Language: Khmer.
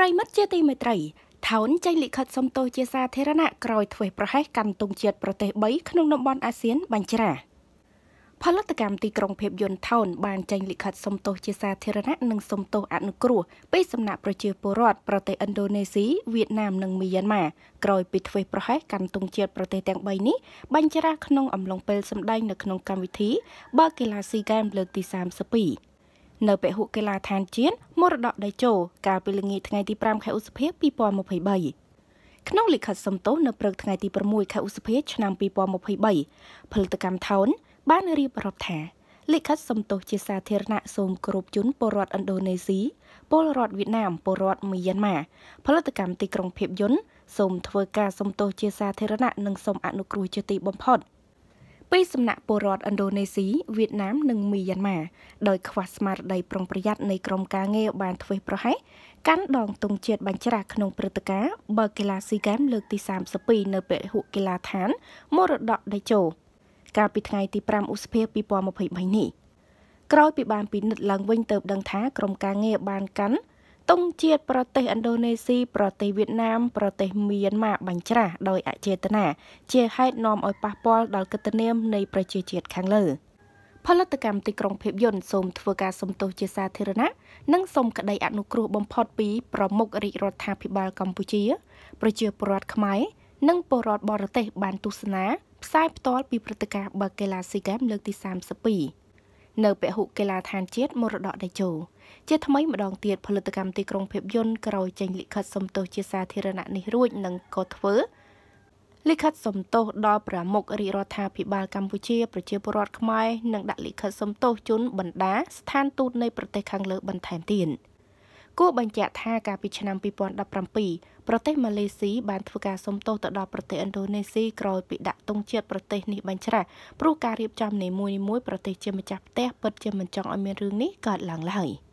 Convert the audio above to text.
ប្រិមិត្តជាទីមេត្រីថោនចេញលិខិតសុំទោសជាសាធារណៈក្រោយធ្វេសប្រហែសកាន់ទង់ជាតិប្រទេស3ក្នុងតំបន់អាស៊ានបាញ់ច្រាផលិតកម្មទីក្រុងភាពយន្តថោនបានចេញលិខិតសុំទោសជាសាធារណៈនិងសុំទោសអនុគ្រោះពីសំណាក់ប្រជាពលរដ្ឋប្រទេសឥណ្ឌូនេស៊ីវៀតណាមនិងមីយ៉ាន់ម៉ាក្រោយពីធ្វេសប្រហែសកាន់ទង់ជាតិប្រទេសទាំង3នេះបញ្ច្រាស់ក្នុងអំឡុងពេលសម្ដែងនៅក្នុងកម្មវិធីបើកកីឡាស៊ីហ្គេមលើកទី32នៅពហុកីឡាឋានជាតិមរតកដៃជោកាលពីល្ងាចថ្ងៃទី5ខែឧសភា2023ក្នុងលិខិតសំទោសនៅព្រឹកថ្ងៃទី6ខែឧសភាឆ្នាំ2023ផលិតកម្មថោន បានរៀបរាប់ថាលិខិតសំទោសជាសាធារណៈសូមគោរពជូនពលរដ្ឋឥណ្ឌូនេស៊ីពលរដ្ឋវៀតណាមពលរដ្ឋមីយ៉ាន់ម៉ាផលិតកម្មទីក្រុងភាពយន្តសូមធ្វើការសំទោសជាសាធារណៈនិងសូមអនុគ្រោះជាទីបំផុត។ពីសំណាក់ពលរដ្ឋឥណ្ឌូនេស៊ីវៀតណាម និងមីយ៉ាន់ម៉ាដោយខ្វះស្មារតីប្រុងប្រយ័ត្ននៃក្រមការងារ បានធ្វេសប្រហែសកាន់ដងទង់ជាតិបាញ់ច្រាសក្នុងព្រឹត្តិការណ៍បើកីឡាស៊ីហ្គេមលើកទី32នៅពហុកីឡាដ្ឋាន មរតកដេជោកាលពីថ្ងៃទី5ឧសភា2023នេះក្រោយពីបានពិនិត្យឡើងវិញ ទៅដឹងថាក្រមការងារបានកាន់ទង់ជាតិប្រទេសឥណ្ឌូនេស៊ីប្រទេសវៀតណាមប្រទេសមៀនម៉ាបាញ់ច្រាសដោយអចេតនាជាហេតុនាំឲ្យប៉ះពាល់ដល់កិត្តិនាមនៃប្រជាជាតិខាងលើផលិតកម្មទីក្រុងភាពយន្តសូមធ្វើការសំទោសជាសាធារណៈនិងសូមក្តីអនុគ្រោះបំផុតពីប្រមុខរាជរដ្ឋាភិបាលកម្ពុជាប្រជាពលរដ្ឋខ្មែរនិងពលរដ្ឋបរទេសបានទស្សនាផ្សាយផ្ទាល់ពីព្រឹត្តិការណ៍បាកេឡាស៊ីហ្គេមលើកទី32នៅពហុកីឡាដ្ឋានជាតិមរតកតេជោជាថ្មីម្ដងទៀតផលិតកម្មទីក្រុងភាពយន្តក្រោយចេញលិខិតសំទោសជាសាធារណៈនេះរួចនឹងក៏ធ្វើលិខិតសំទោសដល់ប្រមុខរាជរដ្ឋាភិបាលកម្ពុជាប្រជាពលរដ្ឋខ្មែរនិងដាក់លិខិតសំទោសជូនបណ្ដាស្ថានទូតនៃប្រទេសខាងលើបន្ថែមទៀត។គួរបញ្ជាក់ថាកាលពីឆ្នាំ2017ប្រទេសម៉ាឡេស៊ីបានធ្វើការសុំទោសទៅដល់ប្រទេសឥណ្ឌូនេស៊ីក្រោយពីដាក់ទង់ជាតិប្រទេសនេះបញ្ច្រាស់ព្រោះការរៀបចំនីមួយៗប្រទេសជាម្ចាស់ផ្ទះពិតជាមិនចង់ឲ្យមានរឿងនេះកើតឡើងឡើយ។